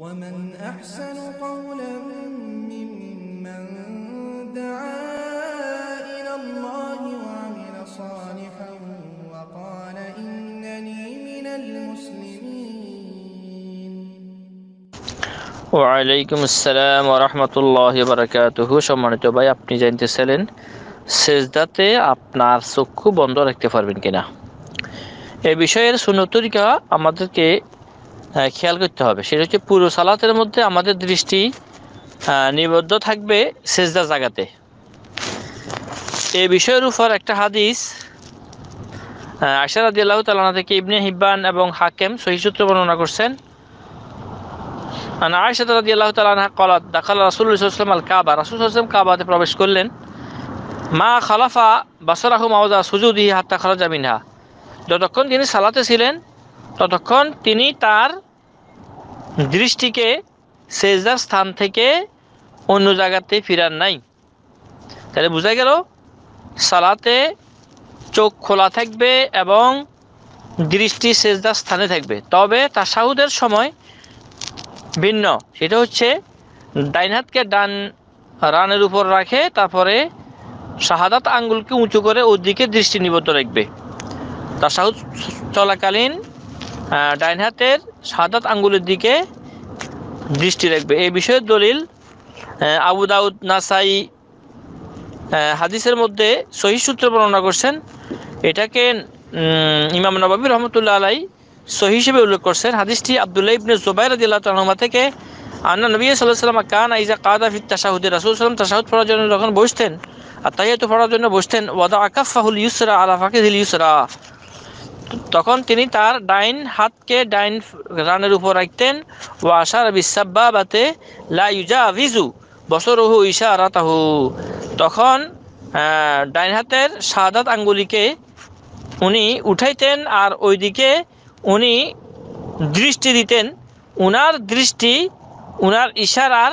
ওয়ালাইকুম আসসালাম ওরহমতুল্লাহ বারকাতুহ সম্মানিত ভাই আপনি জানতেছিলেন সেজদাতে আপনার চক্ষু বন্ধ রাখতে পারবেন কিনা এ বিষয়ের সুনতরিকা আমাদেরকে হ্যাঁ, খেয়াল করতে হবে সেটা হচ্ছে পুরো সালাতের মধ্যে আমাদের দৃষ্টি নিবদ্ধ থাকবে সেজদা জাগাতে এ বিষয়ের উপর একটা হাদিস আদি আল্লাহ তালা থেকে ইবনে হিব্বান এবং হাকেম সহিসূত্র বর্ণনা করছেন আয়সাদ রাজি আল্লাহ তালা কলাত দাখাল রাসুল্লাহাম আল কাবা রাসুল আসলাম কাবাতে প্রবেশ করলেন মা খালাফা বাসরাহু মাওদা সুজুদি হাত্তা খালাজা মিনহা যতক্ষণ তিনি সালাতে ছিলেন ততক্ষণ তিনি তার দৃষ্টিকে সেজদার স্থান থেকে অন্য জায়গাতে ফিরার নাই তাহলে বোঝা গেল সালাতে চোখ খোলা থাকবে এবং দৃষ্টি সেজদার স্থানে থাকবে তবে তাসাউদের সময় ভিন্ন সেটা হচ্ছে ডাইন হাতকে ডান রানের উপর রাখে তারপরে শাহাদাত আঙ্গুলকে উঁচু করে ওর দিকে দৃষ্টি নিবদ্ধ রাখবে তাসাউদ চলাকালীন ডাইন হাতের সাদাত আঙ্গুলের দিকে দৃষ্টি রাখবে এই বিষয়ের দলিল আবু দাউদ নাসাই হাদিসের মধ্যে সহি সূত্র বর্ণনা করছেন এটাকে ইমাম নবাবী রহমতুল্লাহ আলাই সহি হিসেবে উল্লেখ করছেন হাদিসটি আবদুল্লাহ ইবনে জোবাই রাদিল্লাহ তালমা থেকে আন্না নবী সাল্লাহ সাল্লাম কান আইজা কাদা ফিত তাসাহুদ্দিন রাসুল সাল্লাম তাসাহুদ পড়ার জন্য যখন বসতেন আর তাই পড়ার জন্য বসতেন ওয়াদা ফাহুল ইউসরা আলাফাকে দিল ইউসরা তখন তিনি তার ডাইন হাতকে ডাইন রানের উপর রাখতেন ও আশার বিশ্বাব্বা বাতে লাইজা ভিজু বসরহু ঈশা রাতাহু তখন ডাইন হাতের সাদাত আঙ্গুলিকে উনি উঠাইতেন আর ওইদিকে উনি দৃষ্টি দিতেন উনার দৃষ্টি উনার ইশারার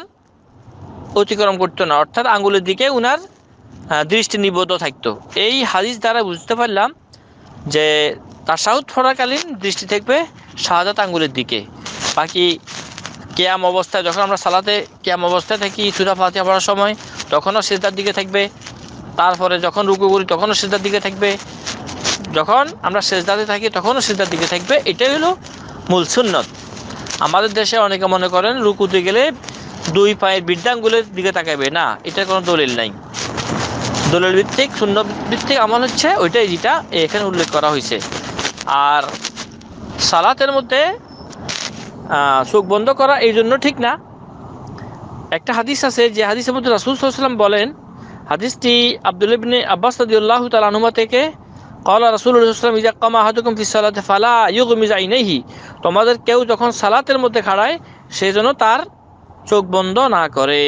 অতিক্রম করতো না অর্থাৎ আঙ্গুলের দিকে উনার দৃষ্টি নিবদ্ধ থাকতো এই হাদিস দ্বারা বুঝতে পারলাম যে তার সাউথ পড়াকালীন দৃষ্টি থাকবে শাহাদাত আঙ্গুলের দিকে বাকি কেয়াম অবস্থায় যখন আমরা সালাতে কেয়াম অবস্থায় থাকি সুরা ফাতিয়া পড়ার সময় তখনও সিজদার দিকে থাকবে তারপরে যখন রুকু করি তখনও সিজদার দিকে থাকবে যখন আমরা সেজদাতে থাকি তখনও সিজদার দিকে থাকবে এটাই হলো মূল সুন্নত আমাদের দেশে অনেকে মনে করেন রুকুতে গেলে দুই পায়ের বৃদ্ধাঙ্গুলের দিকে তাকাবে না এটা কোনো দলিল নাই দলিল ভিত্তিক শূন্য ভিত্তিক আমল হচ্ছে ওইটাই যেটা এখানে উল্লেখ করা হয়েছে আর সালাতের মধ্যে চোখ বন্ধ করা এই জন্য ঠিক না একটা হাদিস আছে যে হাদিসের মধ্যে রাসুল সাল্লাম বলেন হাদিসটি আবদুল্লিবিন আব্বাস তাদিউল্লাহ তালানুমা থেকে কলা রাসুলাম ইজা কমা হাতুকুম ফিসালাতে ফালা ইউক মিজাই নেহি তোমাদের কেউ যখন সালাতের মধ্যে খাড়ায় সে জন্য তার চোখ বন্ধ না করে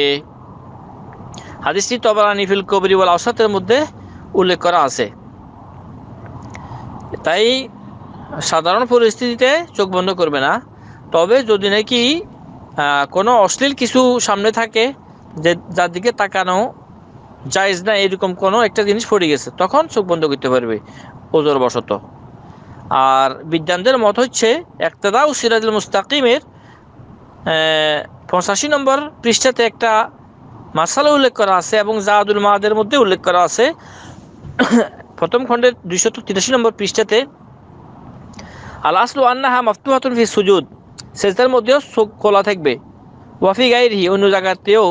হাদিসটি তবরানি ফিল কবির ওয়াল আসাতের মধ্যে উল্লেখ করা আছে তাই সাধারণ পরিস্থিতিতে চোখ বন্ধ করবে না তবে যদি নাকি কোনো অশ্লীল কিছু সামনে থাকে যে যার দিকে তাকানো জায়জ না এরকম কোনো একটা জিনিস পড়ে গেছে তখন চোখ বন্ধ করতে পারবে ওজোর বশত আর বিজ্ঞানদের মত হচ্ছে একতেদা ও সিরাজুল মুস্তাকিমের পঁচাশি নম্বর পৃষ্ঠাতে একটা মাসালা উল্লেখ করা আছে এবং জাহাদুল মাহাদের মধ্যে উল্লেখ করা আছে প্রথম খণ্ডের দুইশত তিরাশি নম্বর পৃষ্ঠাতে আলাসু আনহা মাফতুহাতুন ফি সুজুদ সালাতে মুদিয় সুখলাতকবে ওয়া ফি গাইরিহি উনজাগাতিয়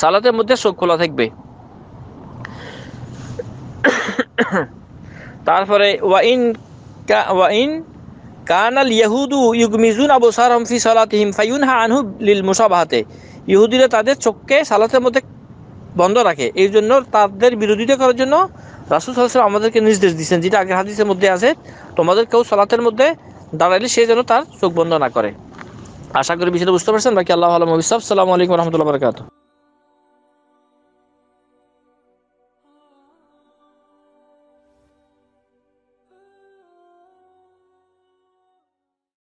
সালাতে মুদ সুখলাতকবে তারপর ওয়া ইন কা ওয়া ইন কানাল ইয়াহুদু ইগমিজুন আবু সারাম ফি সালাতিহিম ফায়ুনহা আনহু লিল মুসাবাআতে ইয়াহুদীরা তাদে চোককে সালাতে মধ্যে বন্ধ রাখে এই জন্য তাদের বিরোধিতা করার জন্য রাসুল সাল্লাম আমাদেরকে নির্দেশ দিচ্ছেন যেটা আগে হাদিসের মধ্যে আছে তোমাদের কেউ সলাতের মধ্যে দাঁড়াইলে সে যেন তার চোখ বন্ধ না করে আশা করি বিষয়টা বুঝতে পারছেন বাকি আল্লাহ আলম সালামু আলাইকুম রহমতুল্লাহ বারকাত